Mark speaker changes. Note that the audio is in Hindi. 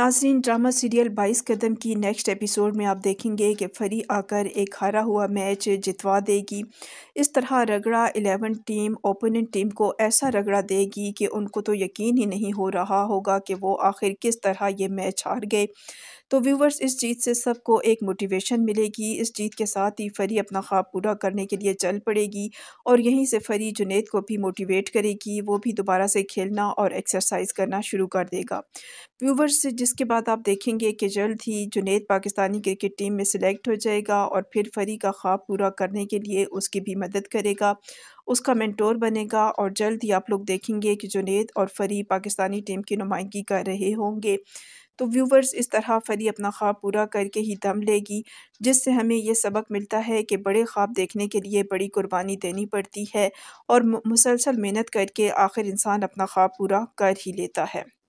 Speaker 1: नाजरीन ड्रामा सीरियल बाईस कदम की नेक्स्ट एपिसोड में आप देखेंगे कि फरी आकर एक हारा हुआ मैच जितवा देगी इस तरह रगड़ा एलेवन टीम ओपोनेंट टीम को ऐसा रगड़ा देगी कि उनको तो यकीन ही नहीं हो रहा होगा कि वो आखिर किस तरह ये मैच हार गए तो व्यूवर्स इस जीत से सबको एक मोटिवेशन मिलेगी इस जीत के साथ ही फरी अपना ख्वाब पूरा करने के लिए चल पड़ेगी और यहीं से फरी जुनेद को भी मोटिवेट करेगी वो भी दोबारा से खेलना और एक्सरसाइज करना शुरू कर देगा व्यूवर्स जिस इसके बाद आप देखेंगे कि जल्द ही जुनेद पाकिस्तानी क्रिकेट टीम में सिलेक्ट हो जाएगा और फिर फरी का ख्वाब पूरा करने के लिए उसकी भी मदद करेगा उसका मेंटोर बनेगा और जल्द ही आप लोग देखेंगे कि जुनेद और फरी पाकिस्तानी टीम की नुमाइंदगी कर रहे होंगे तो व्यूवर्स इस तरह फरी अपना ख्वाब पूरा करके ही दम लेगी जिससे हमें यह सबक मिलता है कि बड़े ख्वाब देखने के लिए बड़ी कुर्बानी देनी पड़ती है और मुसलसल मेहनत करके आखिर इंसान अपना ख्वाब पूरा कर ही लेता है